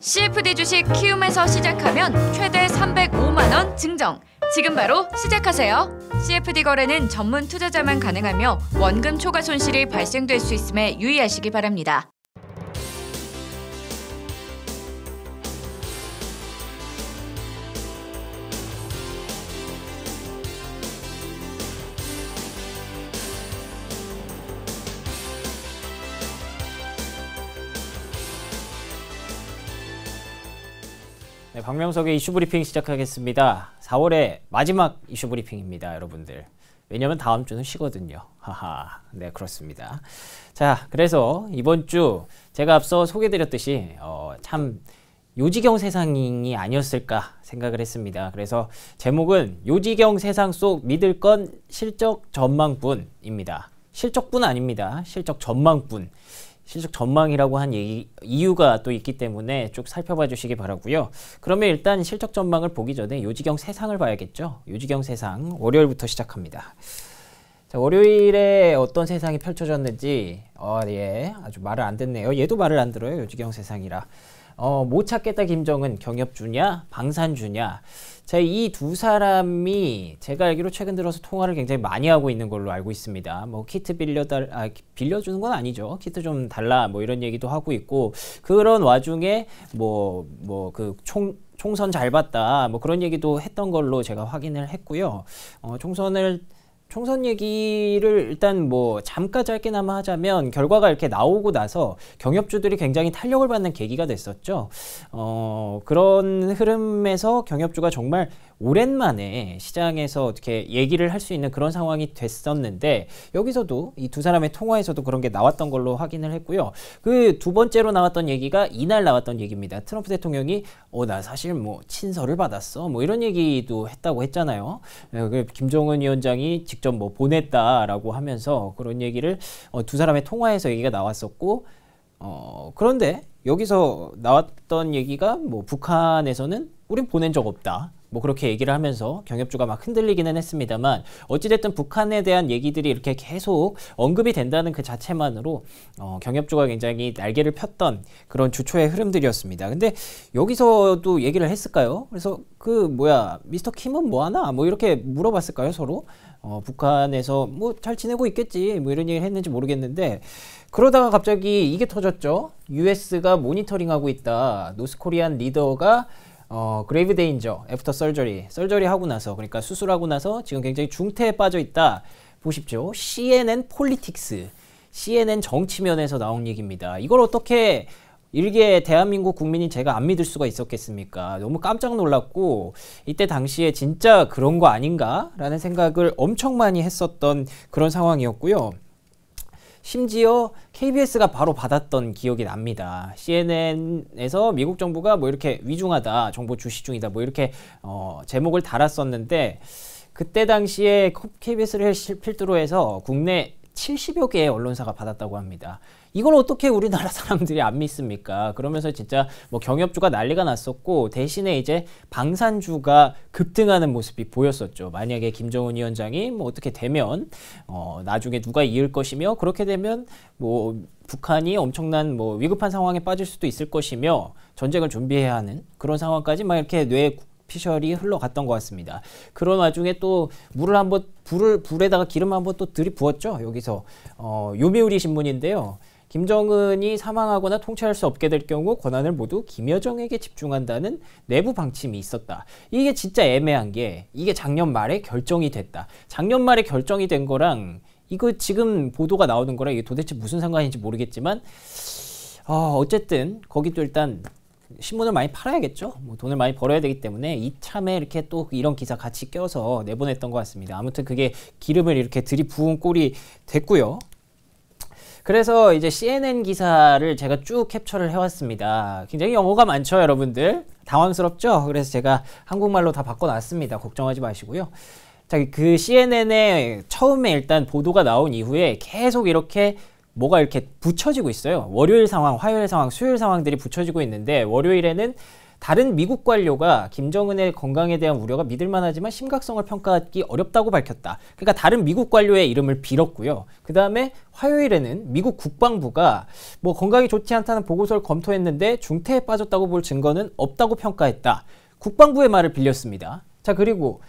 CFD 주식 키움에서 시작하면 최대 305만 원 증정. 지금 바로 시작하세요. CFD 거래는 전문 투자자만 가능하며 원금 초과 손실이 발생될 수 있음에 유의하시기 바랍니다. 네, 박명석의 이슈 브리핑 시작하겠습니다. 4월의 마지막 이슈 브리핑입니다, 여러분들. 왜냐면 다음 주는 쉬거든요. 하하. 네, 그렇습니다. 자, 그래서 이번 주 제가 앞서 소개드렸듯이 어, 참 요지경 세상이 아니었을까 생각을 했습니다. 그래서 제목은 요지경 세상 속 믿을 건 실적 전망뿐입니다. 실적뿐 아닙니다. 실적 전망뿐. 실적 전망이라고 한 얘기, 이유가 또 있기 때문에 쭉 살펴봐 주시기 바라고요. 그러면 일단 실적 전망을 보기 전에 요지경 세상을 봐야겠죠. 요지경 세상 월요일부터 시작합니다. 자, 월요일에 어떤 세상이 펼쳐졌는지 어, 예, 아주 말을 안 듣네요. 얘도 말을 안 들어요. 요지경 세상이라. 어, 못 찾겠다 김정은 경협주냐 방산주냐 자이 두 사람이 제가 알기로 최근 들어서 통화를 굉장히 많이 하고 있는 걸로 알고 있습니다. 뭐 키트 빌려달 아 빌려주는 건 아니죠. 키트 좀 달라 뭐 이런 얘기도 하고 있고 그런 와중에 뭐 뭐 그 총 총선 잘 봤다 뭐 그런 얘기도 했던 걸로 제가 확인을 했고요. 어, 총선을 총선 얘기를 일단 뭐 잠깐 짧게나마 하자면 결과가 이렇게 나오고 나서 경협주들이 굉장히 탄력을 받는 계기가 됐었죠. 어, 그런 흐름에서 경협주가 정말 오랜만에 시장에서 어떻게 얘기를 할 수 있는 그런 상황이 됐었는데 여기서도 이 두 사람의 통화에서도 그런 게 나왔던 걸로 확인을 했고요. 그 두 번째로 나왔던 얘기가 이날 나왔던 얘기입니다. 트럼프 대통령이 어나 사실 뭐 친서를 받았어 뭐 이런 얘기도 했다고 했잖아요. 어, 그 김정은 위원장이 직접 뭐 보냈다라고 하면서 그런 얘기를 어, 두 사람의 통화에서 얘기가 나왔었고 어, 그런데 여기서 나왔던 얘기가 뭐 북한에서는 우린 보낸 적 없다. 뭐 그렇게 얘기를 하면서 경협주가 막 흔들리기는 했습니다만 어찌됐든 북한에 대한 얘기들이 이렇게 계속 언급이 된다는 그 자체만으로 어, 경협주가 굉장히 날개를 폈던 그런 주초의 흐름들이었습니다. 근데 여기서도 얘기를 했을까요? 그래서 그 뭐야 미스터 킴은 뭐하나 뭐 이렇게 물어봤을까요 서로? 어, 북한에서 뭐 잘 지내고 있겠지 뭐 이런 얘기를 했는지 모르겠는데 그러다가 갑자기 이게 터졌죠. US가 모니터링하고 있다. 노스코리안 리더가 어, 그레이브 데인저, 애프터 썰저리, 썰저리 하고 나서 그러니까 수술하고 나서 지금 굉장히 중태에 빠져 있다. 보십시오. CNN 폴리틱스, CNN 정치면에서 나온 얘기입니다. 이걸 어떻게 일개 대한민국 국민이 제가 안 믿을 수가 있었겠습니까? 너무 깜짝 놀랐고 이때 당시에 진짜 그런 거 아닌가라는 생각을 엄청 많이 했었던 그런 상황이었고요. 심지어 KBS가 바로 받았던 기억이 납니다. CNN에서 미국 정부가 뭐 이렇게 위중하다, 정보 주시 중이다, 뭐 이렇게 어, 제목을 달았었는데 그때 당시에 KBS를 필두로 해서 국내 70여 개의 언론사가 받았다고 합니다. 이걸 어떻게 우리나라 사람들이 안 믿습니까? 그러면서 진짜 뭐 경협주가 난리가 났었고 대신에 이제 방산주가 급등하는 모습이 보였었죠. 만약에 김정은 위원장이 뭐 어떻게 되면 어 나중에 누가 이을 것이며 그렇게 되면 뭐 북한이 엄청난 뭐 위급한 상황에 빠질 수도 있을 것이며 전쟁을 준비해야 하는 그런 상황까지 막 이렇게 뇌 피셜이 흘러갔던 것 같습니다. 그런 와중에 또 물을 한번 불을 불에다가 기름 한번 또 들이부었죠. 여기서 어, 요미우리 신문인데요. 김정은이 사망하거나 통치할 수 없게 될 경우 권한을 모두 김여정에게 집중한다는 내부 방침이 있었다. 이게 진짜 애매한 게 이게 작년 말에 결정이 됐다. 작년 말에 결정이 된 거랑 이거 지금 보도가 나오는 거랑 이게 도대체 무슨 상관인지 모르겠지만 어, 어쨌든 거기도 일단 신문을 많이 팔아야겠죠. 뭐 돈을 많이 벌어야 되기 때문에 이참에 이렇게 또 이런 기사 같이 껴서 내보냈던 것 같습니다. 아무튼 그게 기름을 이렇게 들이부은 꼴이 됐고요. 그래서 이제 CNN 기사를 제가 쭉 캡처를 해왔습니다. 굉장히 영어가 많죠, 여러분들? 당황스럽죠? 그래서 제가 한국말로 다 바꿔놨습니다. 걱정하지 마시고요. 자, 그 CNN에 처음에 일단 보도가 나온 이후에 계속 이렇게 뭐가 이렇게 붙여지고 있어요. 월요일 상황, 화요일 상황, 수요일 상황들이 붙여지고 있는데 월요일에는 다른 미국 관료가 김정은의 건강에 대한 우려가 믿을 만하지만 심각성을 평가하기 어렵다고 밝혔다. 그러니까 다른 미국 관료의 이름을 빌었고요. 그 다음에 화요일에는 미국 국방부가 뭐 건강이 좋지 않다는 보고서를 검토했는데 중태에 빠졌다고 볼 증거는 없다고 평가했다. 국방부의 말을 빌렸습니다. 자, 그리고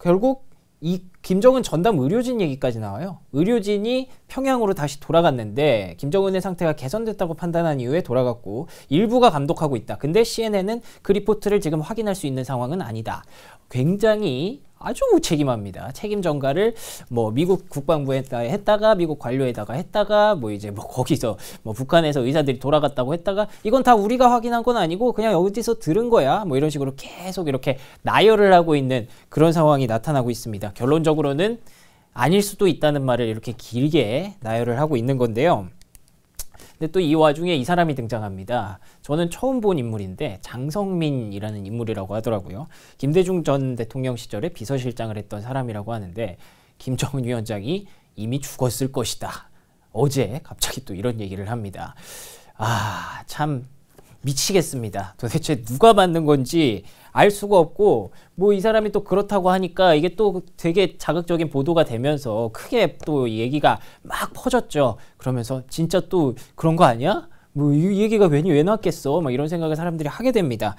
결국 이 김정은 전담 의료진 얘기까지 나와요. 의료진이 평양으로 다시 돌아갔는데 김정은의 상태가 개선됐다고 판단한 이후에 돌아갔고 일부가 감독하고 있다. 근데 CNN은 그 리포트를 지금 확인할 수 있는 상황은 아니다. 굉장히 아주 책임합니다 책임 전가를 뭐 미국 국방부에다 했다가 미국 관료에다가 했다가 뭐 이제 뭐 거기서 뭐 북한에서 의사들이 돌아갔다고 했다가 이건 다 우리가 확인한 건 아니고 그냥 어디서 들은 거야 뭐 이런 식으로 계속 이렇게 나열을 하고 있는 그런 상황이 나타나고 있습니다. 결론적으로 개인적으로는 아닐 수도 있다는 말을 이렇게 길게 나열을 하고 있는 건데요. 근데 또 이 와중에 이 사람이 등장합니다. 저는 처음 본 인물인데 장성민이라는 인물이라고 하더라고요. 김대중 전 대통령 시절에 비서실장을 했던 사람이라고 하는데 김정은 위원장이 이미 죽었을 것이다. 어제 갑자기 또 이런 얘기를 합니다. 아, 참 미치겠습니다. 도대체 누가 받는 건지 알 수가 없고 뭐 이 사람이 또 그렇다고 하니까 이게 또 되게 자극적인 보도가 되면서 크게 또 얘기가 막 퍼졌죠. 그러면서 진짜 또 그런 거 아니야? 뭐 이 얘기가 왜히왜 났겠어? 막 이런 생각을 사람들이 하게 됩니다.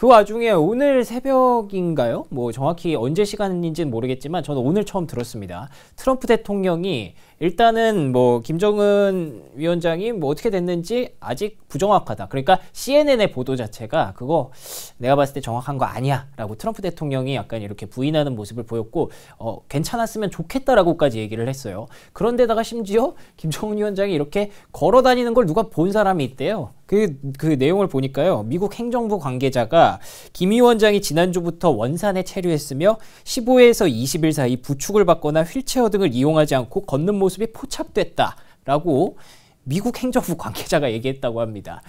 그 와중에 오늘 새벽인가요? 뭐 정확히 언제 시간인지는 모르겠지만 저는 오늘 처음 들었습니다. 트럼프 대통령이 일단은 뭐 김정은 위원장이 뭐 어떻게 됐는지 아직 부정확하다. 그러니까 CNN의 보도 자체가 그거 내가 봤을 때 정확한 거 아니야라고 트럼프 대통령이 약간 이렇게 부인하는 모습을 보였고 어, 괜찮았으면 좋겠다라고까지 얘기를 했어요. 그런데다가 심지어 김정은 위원장이 이렇게 걸어 다니는 걸 누가 본 사람이 있대요. 그, 그 내용을 보니까요. 미국 행정부 관계자가 김 위원장이 지난주부터 원산에 체류했으며 15에서 20일 사이 부축을 받거나 휠체어 등을 이용하지 않고 걷는 모습이 포착됐다라고 미국 행정부 관계자가 얘기했다고 합니다.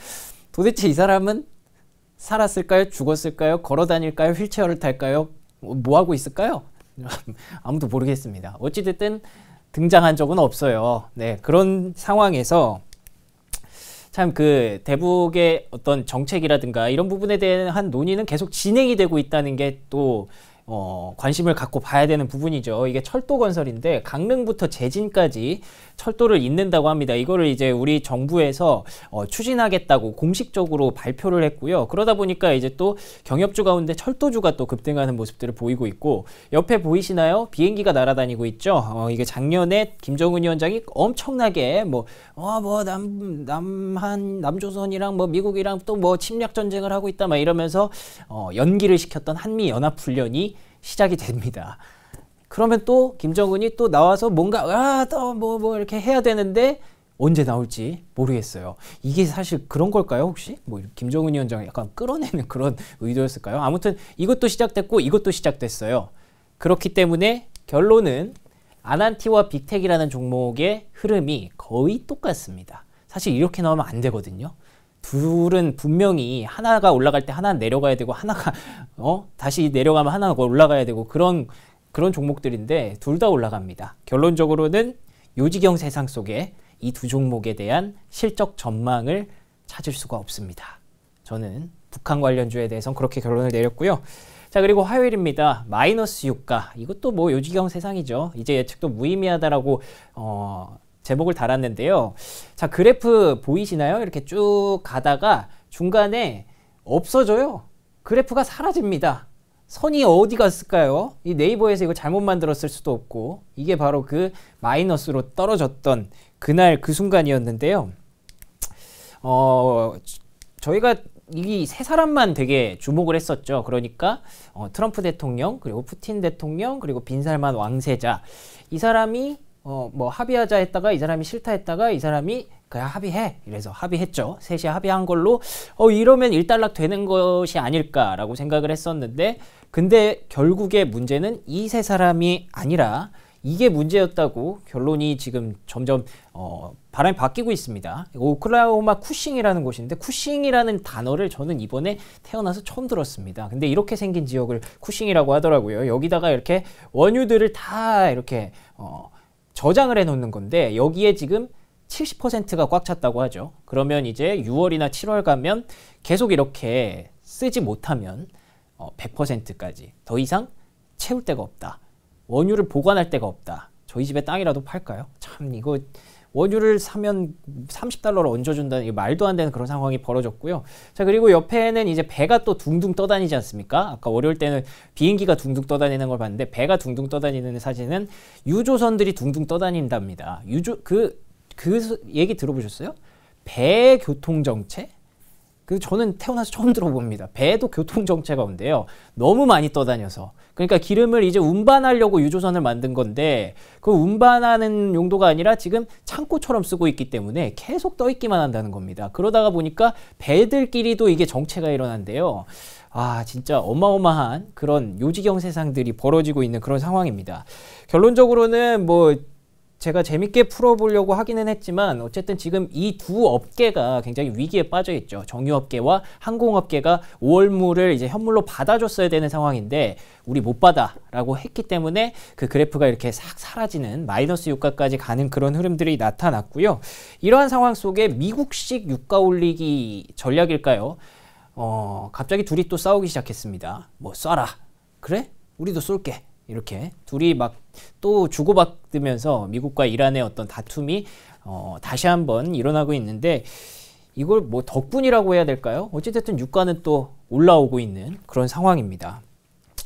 도대체 이 사람은 살았을까요? 죽었을까요? 걸어 다닐까요? 휠체어를 탈까요? 뭐, 뭐 하고 있을까요? 아무도 모르겠습니다. 어찌됐든 등장한 적은 없어요. 네, 그런 상황에서 참그 대북의 어떤 정책이라든가 이런 부분에 대한 논의는 계속 진행이 되고 있다는 게또 어, 관심을 갖고 봐야 되는 부분이죠. 이게 철도 건설인데 강릉부터 제진까지 철도를 잇는다고 합니다. 이거를 이제 우리 정부에서 어, 추진하겠다고 공식적으로 발표를 했고요. 그러다 보니까 이제 또 경협주 가운데 철도주가 또 급등하는 모습들을 보이고 있고 옆에 보이시나요? 비행기가 날아다니고 있죠. 어, 이게 작년에 김정은 위원장이 엄청나게 뭐뭐남 어, 남한 남조선이랑 뭐 미국이랑 또 뭐 침략 전쟁을 하고 있다 막 이러면서 어, 연기를 시켰던 한미 연합 훈련이 시작이 됩니다. 그러면 또 김정은이 또 나와서 뭔가 아또뭐뭐 뭐 이렇게 해야 되는데 언제 나올지 모르겠어요. 이게 사실 그런 걸까요, 혹시? 뭐 김정은 위원장 약간 끌어내는 그런 의도였을까요? 아무튼 이것도 시작됐고 이것도 시작됐어요. 그렇기 때문에 결론은 아난티와 빅텍이라는 종목의 흐름이 거의 똑같습니다. 사실 이렇게 나오면 안 되거든요. 둘은 분명히 하나가 올라갈 때 하나는 내려가야 되고 하나가 어 다시 내려가면 하나가 올라가야 되고 그런 그런 종목들인데 둘 다 올라갑니다. 결론적으로는 요지경 세상 속에 이 두 종목에 대한 실적 전망을 찾을 수가 없습니다. 저는 북한 관련주에 대해선 그렇게 결론을 내렸고요. 자 그리고 화요일입니다. 마이너스 유가 이것도 뭐 요지경 세상이죠. 이제 예측도 무의미하다라고 어, 제목을 달았는데요. 자, 그래프 보이시나요? 이렇게 쭉 가다가 중간에 없어져요. 그래프가 사라집니다. 선이 어디 갔을까요? 이 네이버에서 이거 잘못 만들었을 수도 없고 이게 바로 그 마이너스로 떨어졌던 그날 그 순간이었는데요. 어, 저희가 이 세 사람만 되게 주목을 했었죠. 그러니까 어, 트럼프 대통령, 그리고 푸틴 대통령, 그리고 빈살만 왕세자 이 사람이 어, 뭐 합의하자 했다가 이 사람이 싫다 했다가 이 사람이 그냥 합의해. 이래서 합의했죠. 셋이 합의한 걸로 어 이러면 일단락 되는 것이 아닐까라고 생각을 했었는데 근데 결국에 문제는 이 세 사람이 아니라 이게 문제였다고 결론이 지금 점점 어, 바람이 바뀌고 있습니다. 오클라호마 쿠싱이라는 곳인데 쿠싱이라는 단어를 저는 이번에 태어나서 처음 들었습니다. 근데 이렇게 생긴 지역을 쿠싱이라고 하더라고요. 여기다가 이렇게 원유들을 다 이렇게 어, 저장을 해놓는 건데 여기에 지금 70%가 꽉 찼다고 하죠. 그러면 이제 6월이나 7월 가면 계속 이렇게 쓰지 못하면 100%까지 어, 더 이상 채울 데가 없다. 원유를 보관할 데가 없다. 저희 집에 땅이라도 팔까요? 참 이거 원유를 사면 30달러를 얹어준다는 이게 말도 안 되는 그런 상황이 벌어졌고요. 자 그리고 옆에는 이제 배가 또 둥둥 떠다니지 않습니까? 아까 월요일 때는 비행기가 둥둥 떠다니는 걸 봤는데 배가 둥둥 떠다니는 사진은 유조선들이 둥둥 떠다닌답니다. 유조 그그 그 얘기 들어보셨어요? 배 교통 정체? 그 저는 태어나서 처음 들어봅니다. 배도 교통 정체가 온대요. 너무 많이 떠다녀서. 그러니까 기름을 이제 운반하려고 유조선을 만든 건데 그 운반하는 용도가 아니라 지금 창고처럼 쓰고 있기 때문에 계속 떠 있기만 한다는 겁니다. 그러다가 보니까 배들끼리도 이게 정체가 일어난대요. 아, 진짜 어마어마한 그런 요지경 세상들이 벌어지고 있는 그런 상황입니다. 결론적으로는 뭐 제가 재밌게 풀어보려고 하기는 했지만 어쨌든 지금 이 두 업계가 굉장히 위기에 빠져 있죠. 정유업계와 항공업계가 5월물을 이제 현물로 받아줬어야 되는 상황인데 우리 못 받아라고 했기 때문에 그 그래프가 이렇게 싹 사라지는 마이너스 유가까지 가는 그런 흐름들이 나타났고요. 이러한 상황 속에 미국식 유가 올리기 전략일까요? 어, 갑자기 둘이 또 싸우기 시작했습니다. 뭐 쏴라. 그래? 우리도 쏠게. 이렇게 둘이 막 또 주고받으면서 미국과 이란의 어떤 다툼이 어, 다시 한번 일어나고 있는데 이걸 뭐 덕분이라고 해야 될까요? 어찌됐든 유가는 또 올라오고 있는 그런 상황입니다.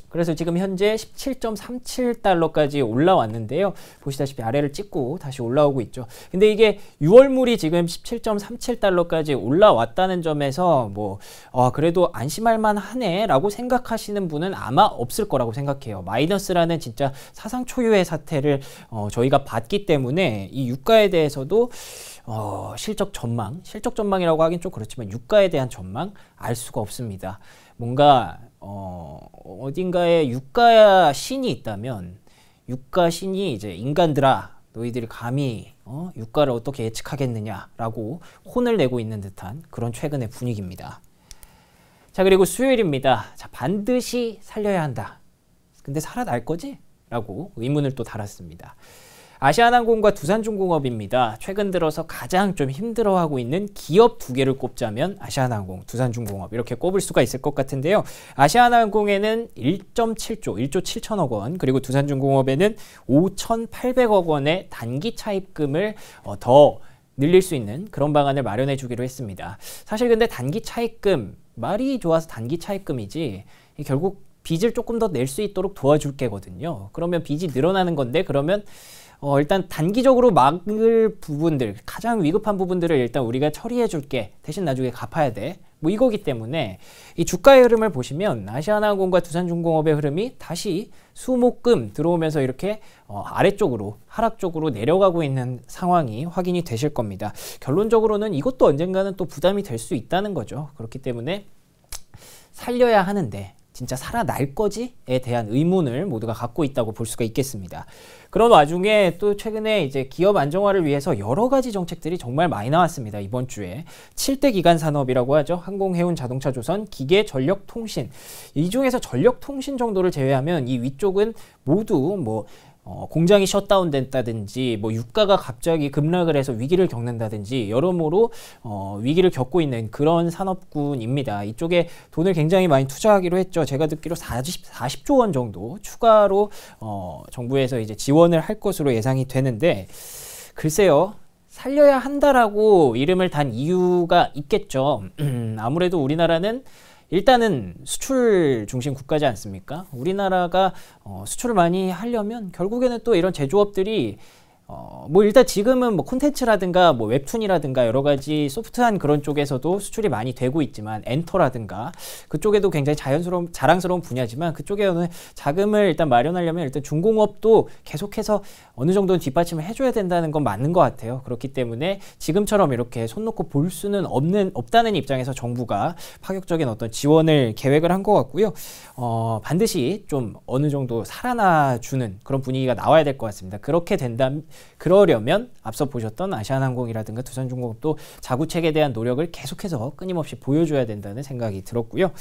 그래서 지금 현재 17.37달러까지 올라왔는데요. 보시다시피 아래를 찍고 다시 올라오고 있죠. 근데 이게 6월물이 지금 17.37달러까지 올라왔다는 점에서 뭐 어, 그래도 안심할 만하네 라고 생각하시는 분은 아마 없을 거라고 생각해요. 마이너스라는 진짜 사상 초유의 사태를 어, 저희가 봤기 때문에 이 유가에 대해서도 어, 실적 전망, 실적 전망이라고 하긴 좀 그렇지만 유가에 대한 전망 알 수가 없습니다. 뭔가 어, 어딘가에 육가 신이 있다면 육가 신이 이제 인간들아 너희들이 감히 어? 육가를 어떻게 예측하겠느냐라고 혼을 내고 있는 듯한 그런 최근의 분위기입니다. 자 그리고 수요일입니다. 자 반드시 살려야 한다. 근데 살아날 거지? 라고 의문을 또 달았습니다. 아시아나항공과 두산중공업입니다. 최근 들어서 가장 좀 힘들어하고 있는 기업 두 개를 꼽자면 아시아나항공, 두산중공업 이렇게 꼽을 수가 있을 것 같은데요. 아시아나항공에는 1.7조, 1조 7천억 원, 그리고 두산중공업에는 5,800억 원의 단기 차입금을 어, 더 늘릴 수 있는 그런 방안을 마련해 주기로 했습니다. 사실 근데 단기 차입금, 말이 좋아서 단기 차입금이지 결국 빚을 조금 더 낼 수 있도록 도와줄 게거든요. 그러면 빚이 늘어나는 건데 그러면 어, 일단 단기적으로 막을 부분들 가장 위급한 부분들을 일단 우리가 처리해 줄게 대신 나중에 갚아야 돼 뭐 이거기 때문에 이 주가의 흐름을 보시면 아시아나항공과 두산중공업의 흐름이 다시 수목금 들어오면서 이렇게 어, 아래쪽으로 하락 쪽으로 내려가고 있는 상황이 확인이 되실 겁니다 결론적으로는 이것도 언젠가는 또 부담이 될 수 있다는 거죠 그렇기 때문에 살려야 하는데 진짜 살아날 거지에 대한 의문을 모두가 갖고 있다고 볼 수가 있겠습니다. 그런 와중에 또 최근에 이제 기업 안정화를 위해서 여러 가지 정책들이 정말 많이 나왔습니다. 이번 주에 7대 기간 산업이라고 하죠. 항공, 해운, 자동차, 조선, 기계, 전력, 통신. 이 중에서 전력 통신 정도를 제외하면 이 위쪽은 모두 뭐 어, 공장이 셧다운된다든지 뭐 유가가 갑자기 급락을 해서 위기를 겪는다든지 여러모로 어, 위기를 겪고 있는 그런 산업군입니다. 이쪽에 돈을 굉장히 많이 투자하기로 했죠. 제가 듣기로 40, 40조 원 정도 추가로 어, 정부에서 이제 지원을 할 것으로 예상이 되는데 글쎄요. 살려야 한다라고 이름을 단 이유가 있겠죠. 아무래도 우리나라는 일단은 수출 중심 국가지 않습니까? 우리나라가 어, 수출을 많이 하려면 결국에는 또 이런 제조업들이 어, 뭐 일단 지금은 뭐 콘텐츠라든가 뭐 웹툰이라든가 여러 가지 소프트한 그런 쪽에서도 수출이 많이 되고 있지만 엔터라든가 그쪽에도 굉장히 자연스러운 자랑스러운 분야지만 그쪽에는 자금을 일단 마련하려면 일단 중공업도 계속해서 어느 정도는 뒷받침을 해줘야 된다는 건 맞는 것 같아요. 그렇기 때문에 지금처럼 이렇게 손 놓고 볼 수는 없는 없다는 입장에서 정부가 파격적인 어떤 지원을 계획을 한 것 같고요. 어, 반드시 좀 어느 정도 살아나 주는 그런 분위기가 나와야 될 것 같습니다. 그렇게 된다면 그러려면 앞서 보셨던 아시아나항공이라든가 두산중공업도 자구책에 대한 노력을 계속해서 끊임없이 보여줘야 된다는 생각이 들었고요.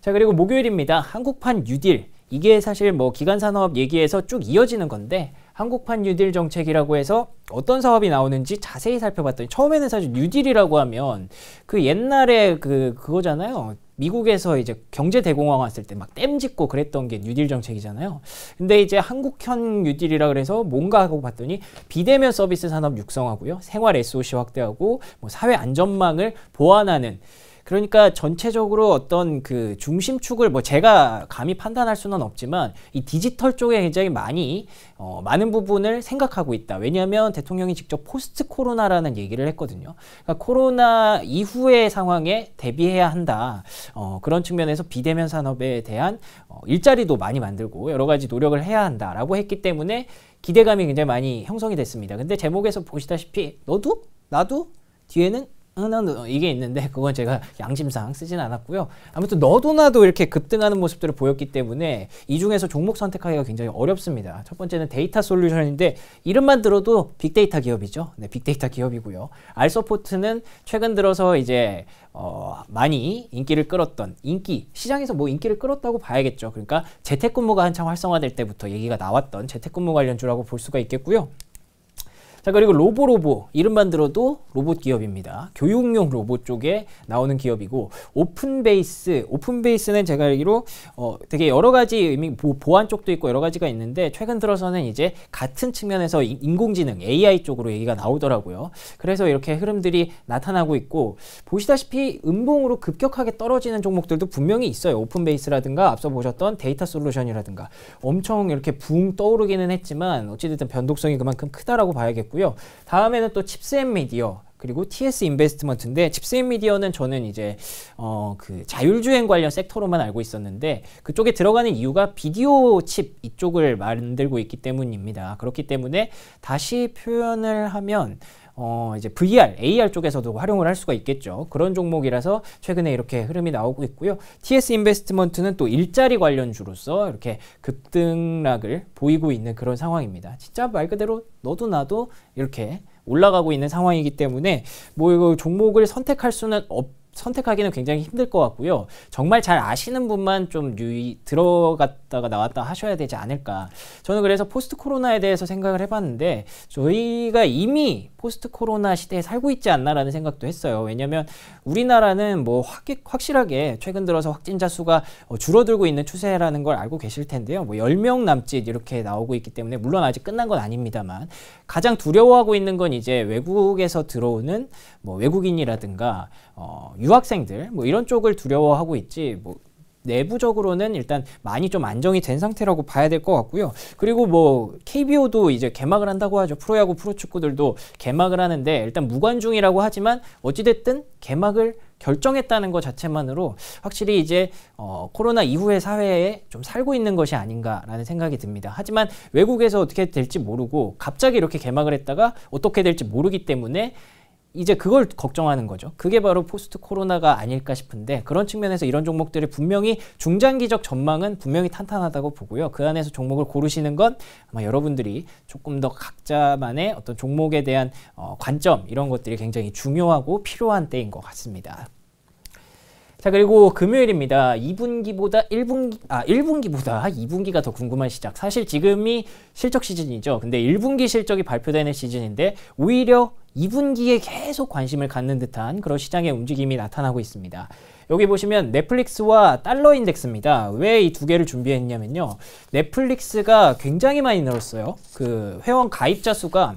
자 그리고 목요일입니다. 한국판 뉴딜 이게 사실 뭐 기간 산업 얘기에서 쭉 이어지는 건데 한국판 뉴딜 정책이라고 해서 어떤 사업이 나오는지 자세히 살펴봤더니 처음에는 사실 뉴딜이라고 하면 그 옛날에 그 그거잖아요. 미국에서 이제 경제 대공황 왔을 때 막 땜 짓고 그랬던 게 뉴딜 정책이잖아요. 근데 이제 한국형 뉴딜이라 그래서 뭔가 하고 봤더니 비대면 서비스 산업 육성하고요. 생활 SOC 확대하고 뭐 사회 안전망을 보완하는 그러니까 전체적으로 어떤 그 중심축을 뭐 제가 감히 판단할 수는 없지만 이 디지털 쪽에 굉장히 많이 어, 많은 부분을 생각하고 있다. 왜냐하면 대통령이 직접 포스트 코로나라는 얘기를 했거든요. 그러니까 코로나 이후의 상황에 대비해야 한다. 어, 그런 측면에서 비대면 산업에 대한 어, 일자리도 많이 만들고 여러 가지 노력을 해야 한다라고 했기 때문에 기대감이 굉장히 많이 형성이 됐습니다. 근데 제목에서 보시다시피 너도 나도 뒤에는 하는 어, 이게 있는데 그건 제가 양심상 쓰진 않았고요. 아무튼 너도 나도 이렇게 급등하는 모습들을 보였기 때문에 이 중에서 종목 선택하기가 굉장히 어렵습니다. 첫 번째는 데이터 솔루션인데 이름만 들어도 빅데이터 기업이죠. 네, 빅데이터 기업이고요. 알서포트는 최근 들어서 이제 어, 많이 인기를 끌었던 인기 시장에서 뭐 인기를 끌었다고 봐야겠죠. 그러니까 재택근무가 한창 활성화될 때부터 얘기가 나왔던 재택근무 관련주라고 볼 수가 있겠고요. 자 그리고 로보로보 이름만 들어도 로봇 기업입니다. 교육용 로봇 쪽에 나오는 기업이고 오픈베이스 오픈베이스는 제가 알기로 어, 되게 여러 가지 의미 보, 안 쪽도 있고 여러 가지가 있는데 최근 들어서는 이제 같은 측면에서 인공지능 AI 쪽으로 얘기가 나오더라고요. 그래서 이렇게 흐름들이 나타나고 있고 보시다시피 음봉으로 급격하게 떨어지는 종목들도 분명히 있어요. 오픈베이스라든가 앞서 보셨던 데이터 솔루션이라든가 엄청 이렇게 붕 떠오르기는 했지만 어찌됐든 변동성이 그만큼 크다라고 봐야겠고 있고요. 다음에는 또 칩스앤미디어 그리고 TS 인베스트먼트인데 칩스앤미디어는 저는 이제 어그 자율주행 관련 섹터로만 알고 있었는데 그쪽에 들어가는 이유가 비디오 칩 이쪽을 만들고 있기 때문입니다. 그렇기 때문에 다시 표현을 하면 어 이제 VR, AR 쪽에서도 활용을 할 수가 있겠죠. 그런 종목이라서 최근에 이렇게 흐름이 나오고 있고요. TS 인베스트먼트는 또 일자리 관련주로서 이렇게 급등락을 보이고 있는 그런 상황입니다. 진짜 말 그대로 너도 나도 이렇게 올라가고 있는 상황이기 때문에 뭐 이거 종목을 선택할 수는 없 선택하기는 굉장히 힘들 것 같고요. 정말 잘 아시는 분만 좀 유의 들어갔 갔다가 나왔다 하셔야 되지 않을까. 저는 그래서 포스트 코로나에 대해서 생각을 해봤는데 저희가 이미 포스트 코로나 시대에 살고 있지 않나라는 생각도 했어요. 왜냐하면 우리나라는 뭐 확, 확실하게 최근 들어서 확진자 수가 어, 줄어들고 있는 추세라는 걸 알고 계실 텐데요. 뭐 10명 남짓 이렇게 나오고 있기 때문에 물론 아직 끝난 건 아닙니다만 가장 두려워하고 있는 건 이제 외국에서 들어오는 뭐 외국인이라든가 어, 유학생들 뭐 이런 쪽을 두려워하고 있지 뭐 내부적으로는 일단 많이 좀 안정이 된 상태라고 봐야 될 것 같고요. 그리고 뭐 KBO도 이제 개막을 한다고 하죠. 프로야구, 프로축구들도 개막을 하는데 일단 무관중이라고 하지만 어찌됐든 개막을 결정했다는 것 자체만으로 확실히 이제 어, 코로나 이후의 사회에 좀 살고 있는 것이 아닌가라는 생각이 듭니다. 하지만 외국에서 어떻게 될지 모르고 갑자기 이렇게 개막을 했다가 어떻게 될지 모르기 때문에 이제 그걸 걱정하는 거죠. 그게 바로 포스트 코로나가 아닐까 싶은데 그런 측면에서 이런 종목들이 분명히 중장기적 전망은 분명히 탄탄하다고 보고요. 그 안에서 종목을 고르시는 건 아마 여러분들이 조금 더 각자만의 어떤 종목에 대한 어, 관점 이런 것들이 굉장히 중요하고 필요한 때인 것 같습니다. 자, 그리고 금요일입니다. 2분기보다 1분기, 아, 1분기보다 2분기가 더 궁금한 시작. 사실 지금이 실적 시즌이죠. 근데 1분기 실적이 발표되는 시즌인데, 오히려 2분기에 계속 관심을 갖는 듯한 그런 시장의 움직임이 나타나고 있습니다. 여기 보시면 넷플릭스와 달러 인덱스입니다. 왜 이 두 개를 준비했냐면요. 넷플릭스가 굉장히 많이 늘었어요. 그 회원 가입자 수가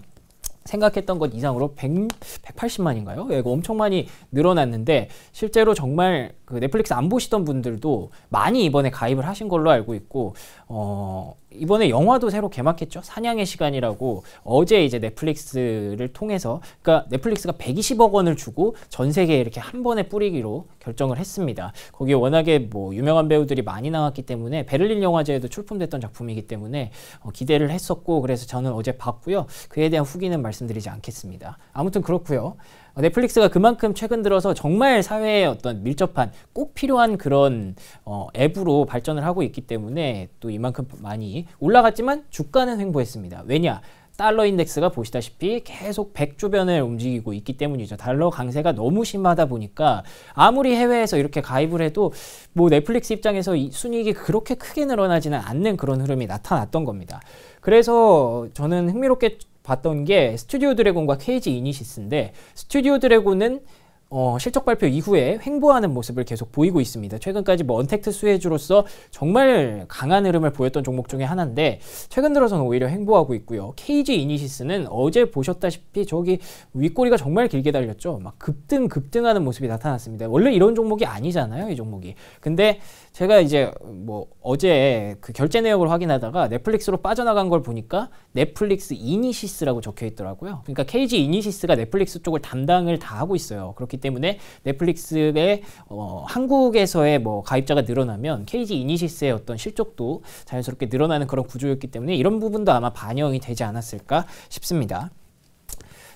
생각했던 것 이상으로 100, 180만인가요? 예, 엄청 많이 늘어났는데 실제로 정말 그 넷플릭스 안 보시던 분들도 많이 이번에 가입을 하신 걸로 알고 있고 어 이번에 영화도 새로 개막했죠. 사냥의 시간이라고 어제 이제 넷플릭스를 통해서 그러니까 넷플릭스가 120억 원을 주고 전 세계에 이렇게 한 번에 뿌리기로 결정을 했습니다. 거기에 워낙에 뭐 유명한 배우들이 많이 나왔기 때문에 베를린 영화제에도 출품됐던 작품이기 때문에 어, 기대를 했었고 그래서 저는 어제 봤고요. 그에 대한 후기는 말씀드리지 않겠습니다. 아무튼 그렇고요. 넷플릭스가 그만큼 최근 들어서 정말 사회에 어떤 밀접한 꼭 필요한 그런 어, 앱으로 발전을 하고 있기 때문에 또 이만큼 많이 올라갔지만 주가는 횡보했습니다. 왜냐? 달러 인덱스가 보시다시피 계속 100주변을 움직이고 있기 때문이죠. 달러 강세가 너무 심하다 보니까 아무리 해외에서 이렇게 가입을 해도 뭐 넷플릭스 입장에서 순이익이 그렇게 크게 늘어나지는 않는 그런 흐름이 나타났던 겁니다. 그래서 저는 흥미롭게 봤던 게 스튜디오 드래곤과 케이지 이니시스인데 스튜디오 드래곤은 어, 실적 발표 이후에 횡보하는 모습을 계속 보이고 있습니다. 최근까지 뭐 언택트 수혜주로서 정말 강한 흐름을 보였던 종목 중에 하나인데 최근 들어서는 오히려 횡보하고 있고요. KG 이니시스는 어제 보셨다시피 저기 윗꼬리가 정말 길게 달렸죠. 막 급등 급등하는 모습이 나타났습니다. 원래 이런 종목이 아니잖아요, 이 종목이. 근데 제가 이제 뭐 어제 그 결제 내역을 확인하다가 넷플릭스로 빠져나간 걸 보니까 넷플릭스 이니시스라고 적혀 있더라고요. 그러니까 KG 이니시스가 넷플릭스 쪽을 담당을 다 하고 있어요. 그렇기 때문에 넷플릭스의 어, 한국에서의 뭐 가입자가 늘어나면 KG 이니시스의 어떤 실적도 자연스럽게 늘어나는 그런 구조였기 때문에 이런 부분도 아마 반영이 되지 않았을까 싶습니다.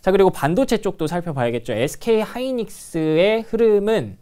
자 그리고 반도체 쪽도 살펴봐야겠죠. SK 하이닉스의 흐름은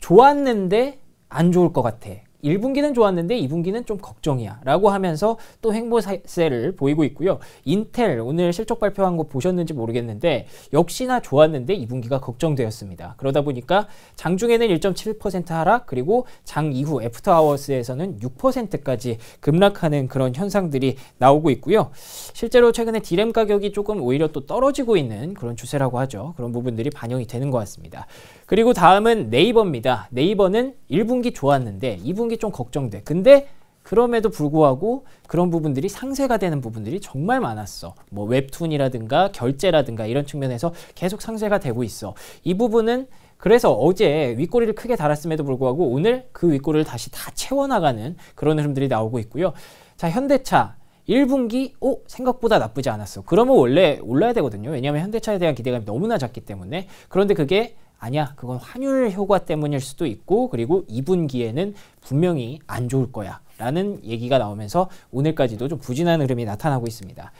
좋았는데 안 좋을 것 같아. 1분기는 좋았는데 2분기는 좀 걱정이야 라고 하면서 또 횡보세를 보이고 있고요. 인텔 오늘 실적 발표한 거 보셨는지 모르겠는데 역시나 좋았는데 2분기가 걱정되었습니다. 그러다 보니까 장중에는 1.7% 하락 그리고 장 이후 애프터 아워스에서는 6%까지 급락하는 그런 현상들이 나오고 있고요. 실제로 최근에 디램 가격이 조금 오히려 또 떨어지고 있는 그런 추세라고 하죠. 그런 부분들이 반영이 되는 것 같습니다. 그리고 다음은 네이버입니다. 네이버는 1분기 좋았는데 2분기 좀 걱정돼. 근데 그럼에도 불구하고 그런 부분들이 상쇄가 되는 부분들이 정말 많았어. 뭐 웹툰이라든가 결제라든가 이런 측면에서 계속 상쇄가 되고 있어. 이 부분은 그래서 어제 윗꼬리를 크게 달았음에도 불구하고 오늘 그 윗꼬리를 다시 다 채워나가는 그런 흐름들이 나오고 있고요. 자, 현대차. 1분기, 오, 생각보다 나쁘지 않았어. 그러면 원래 올라야 되거든요. 왜냐하면 현대차에 대한 기대감이 너무나 작기 때문에. 그런데 그게 아니야 그건 환율 효과 때문일 수도 있고 그리고 2분기에는 분명히 안 좋을 거야 라는 얘기가 나오면서 오늘까지도 좀 부진한 흐름이 나타나고 있습니다.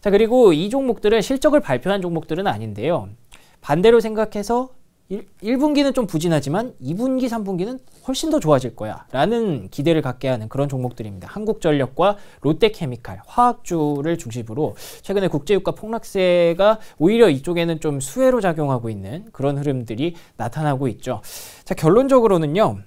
자 그리고 이 종목들은 실적을 발표한 종목들은 아닌데요. 반대로 생각해서 1 분기는좀 부진하지만 2분기, 3분기는 훨씬 더 좋아질 거야 라는 기대를 갖게 하는 그런 종목들입니다. 한국전력과 롯데케미칼, 화학주를 중심으로 최근에 국제유가 폭락세가 오히려 이쪽에는 좀 수혜로 작용하고 있는 그런 흐름들이 나타나고 있죠. 자, 결론적으로는요.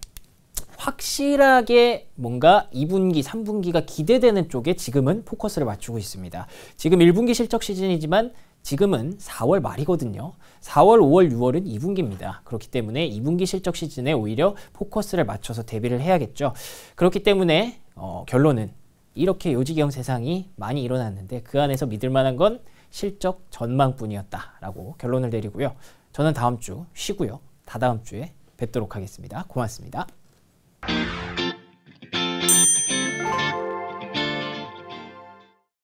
확실하게 뭔가 2분기, 3분기가 기대되는 쪽에 지금은 포커스를 맞추고 있습니다. 지금 1분기 실적 시즌이지만 지금은 4월 말이거든요. 4월, 5월, 6월은 2분기입니다. 그렇기 때문에 2분기 실적 시즌에 오히려 포커스를 맞춰서 대비를 해야겠죠. 그렇기 때문에 어, 결론은 이렇게 요지경 세상이 많이 일어났는데 그 안에서 믿을 만한 건 실적 전망뿐이었다라고 결론을 내리고요. 저는 다음 주 쉬고요. 다다음 주에 뵙도록 하겠습니다. 고맙습니다.